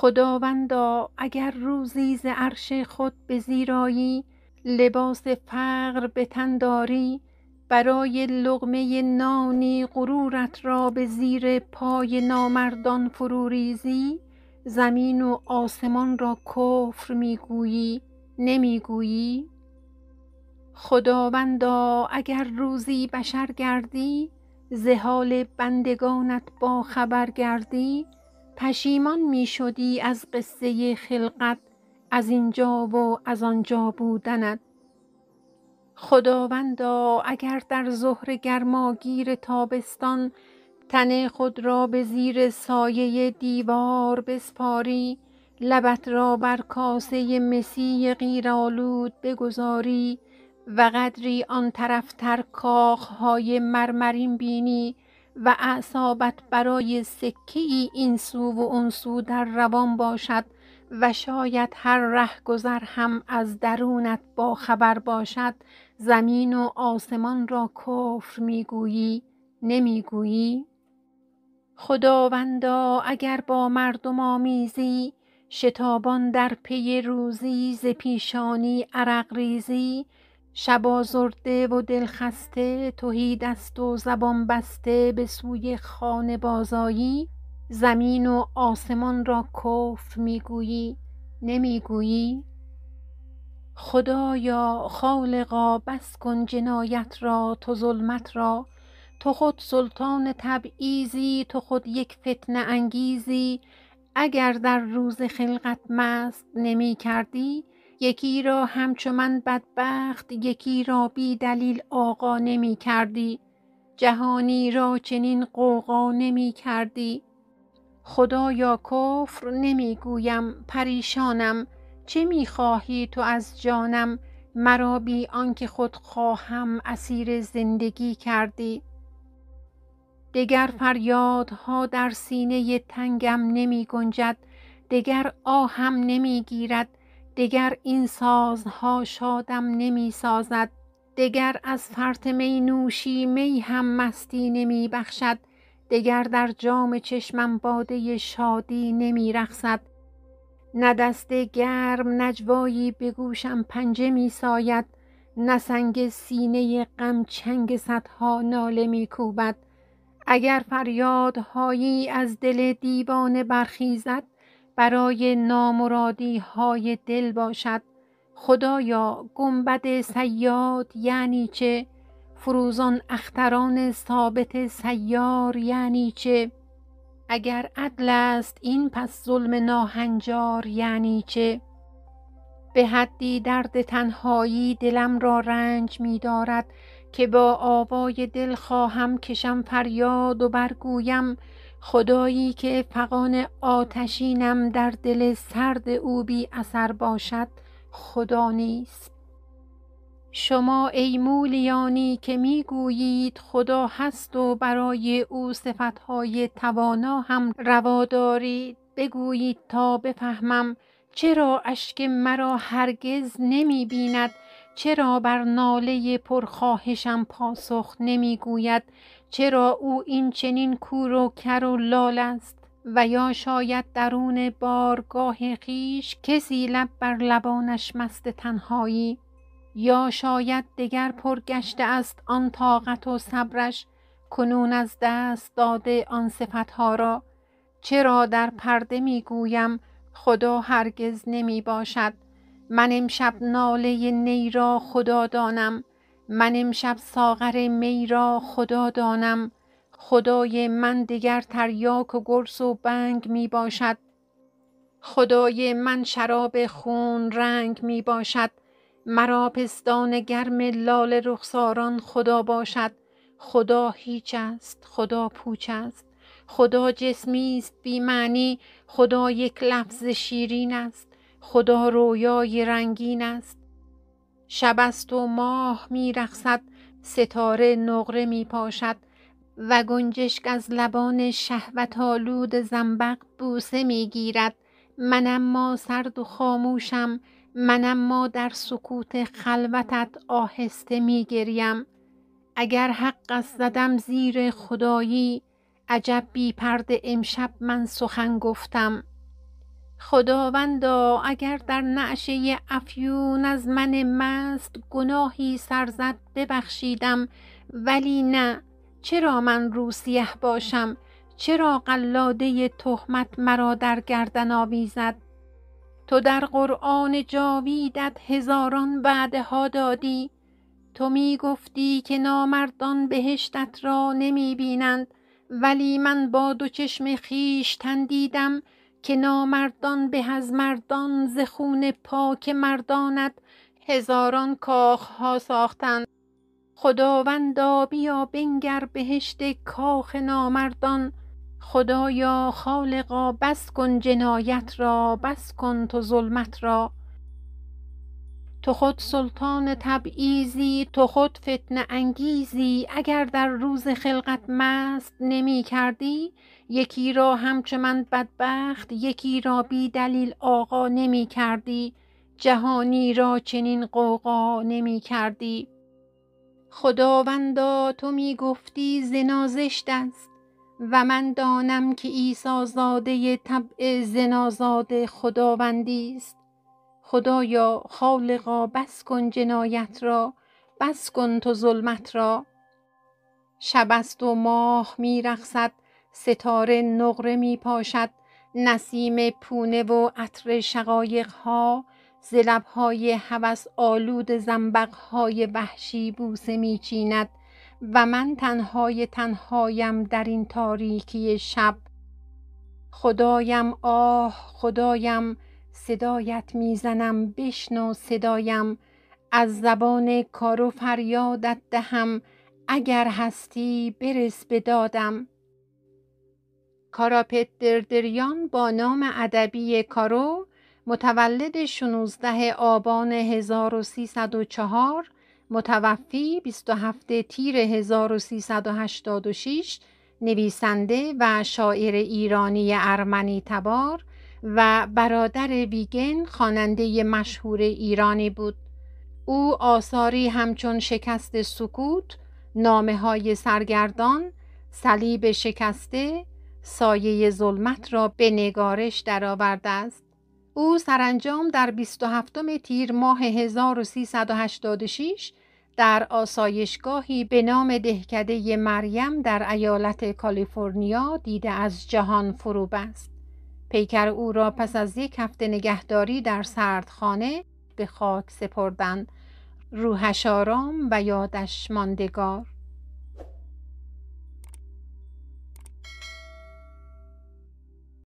خداوندا اگر روزی ز عرش خود به زیرایی لباس فقر به تن داری برای لغمه نانی غرورت را به زیر پای نامردان فروریزی زمین و آسمان را کفر میگویی نمیگویی خداوندا اگر روزی بشر گردی ز حال بندگانت با خبر گردی پشیمان می شدی از قصه خلقت از اینجا و از آنجا بودند خداوندا اگر در ظهر گرماگیر تابستان تن خود را به زیر سایه دیوار بسپاری لبت را بر کاسه مسی غیرآلود بگذاری و قدری آن طرفتر های مرمرین بینی و اعصابت برای سکه ای این سو و اون سو در روان باشد و شاید هر ره گذر هم از درونت با خبر باشد زمین و آسمان را کفر میگویی نمیگویی خداوندا اگر با مردم آمیزی شتابان در پی روزی ز پیشانی عرق ریزی شب آزرده و دلخسته تهی دست و زبان بسته به سوی خانه بازایی زمین و آسمان را کف میگویی نمیگویی خدایا خالقا بس کن جنایت را تو ظلمت را تو خود سلطان تبعیزی تو خود یک فتنه انگیزی اگر در روز خلقت مست نمی کردی یکی را همچو من بدبخت یکی را بی دلیل آقا نمی کردی جهانی را چنین قوقا نمی کردی خدایا کفر نمی گویم پریشانم چه می خواهی تو از جانم مرا بی آنکه خود خواهم اسیر زندگی کردی دگر فریادها در سینه تنگم نمی گنجد دگر آهم نمی گیرد دگر این سازها شادم نمی سازد دگر از فرط می نوشی می هم مستی نمی بخشد دگر در جام چشمم باده شادی نمی رخصد نه دست گرم نجوایی به گوشم پنجه می ساید نه سنگ سینه غم چنگ صدها ناله می کوبد اگر فریادهایی از دل دیوانه برخیزد برای نامرادی های دل باشد خدایا گنبد سیاد یعنی چه فروزان اختران ثابت سیار یعنی چه اگر عدل است این پس ظلم ناهنجار یعنی چه به حدی درد تنهایی دلم را رنج می دارد که با آوای دل خواهم کشم فریاد و برگویم خدایی که فقان آتشینم در دل سرد او بی اثر باشد خدا نیست شما ای مولیانی که میگویید خدا هست و برای او صفتهای توانا هم روا دارید بگویید تا بفهمم چرا اشک مرا هرگز نمی بیند چرا بر ناله پرخواهشم پاسخ نمیگوید چرا او این چنین کور و کر و لال است و یا شاید درون بارگاه خیش کسی لب بر لبانش مست تنهایی یا شاید دگر پرگشته است آن طاقت و صبرش کنون از دست داده آن صفتها را چرا در پرده میگویم خدا هرگز نمی باشد من امشب ناله نی را خدا دانم من امشب ساغر می را خدا دانم خدای من دیگر تریاک و گرس و بنگ می باشد خدای من شراب خون رنگ می باشد مرا پستان گرم لال رخساران خدا باشد خدا هیچ است خدا پوچ است خدا جسمی است بی معنی خدا یک لفظ شیرین است خدا رویای رنگین است شب است و ماه رخصد، ستاره نقره پاشد و گنجشک از لبان شهوت آلود زنبق بوسه میگیرد منم ما سرد و خاموشم منم ما در سکوت خلوتت آهسته میگریم اگر حق از زدم زیر خدایی عجب بی پرده امشب من سخن گفتم خداوندا اگر در نعشه افیون از من مست گناهی سرزد ببخشیدم ولی نه چرا من روسیه باشم چرا قلاده تهمت مرا در گردن آویزد تو در قرآن جاویدت هزاران وعده ها دادی تو می گفتی که نامردان بهشتت را نمی بینند ولی من با دو چشم خیش تندیدم؟ که نامردان به از مردان ز خون پاک مردانت هزاران ها ساختند خداوندا بیا بنگر بهشت کاخ نامردان خدایا خالقا بس کن جنایت را بس کن تو ظلمت را تو خود سلطان تبعیزی تو خود فتنه انگیزی اگر در روز خلقت مست نمی کردی یکی را همچمند بدبخت یکی را بی دلیل آقا نمی کردی جهانی را چنین قوقا نمی کردی خداوندا تو می گفتی زنازشت است و من دانم که عیسی زاده طبع زنازاد خداوندی است خدایا خالقا بس کن جنایت را بس کن تو ظلمت را شب و ماه رخصد ستاره نقره می پاشد نسیم پونه و عطر شقایق ها زلب های آلود زنبق های وحشی بوسه می چیند و من تنهای تنهایم در این تاریکی شب خدایم آه خدایم صدایت میزنم بشنو صدایم از زبان کارو فریادت دهم اگر هستی برس بدادم دادم کاراپت دردریان با نام ادبی کارو متولد 16 آبان 1304 متوفی 27 تیر 1386 نویسنده و شاعر ایرانی ارمنی تبار و برادر ویگن خواننده مشهور ایرانی بود او آثاری همچون شکست سکوت نامه های سرگردان صلیب شکسته سایه ظلمت را به نگارش درآورده است او سرانجام در 27 تیر ماه 1386 در آسایشگاهی به نام دهکده مریم در ایالت کالیفرنیا دیده از جهان فروب است پیکر او را پس از یک هفته نگهداری در سردخانه به خاک سپردند روحش آرام و یادش ماندگار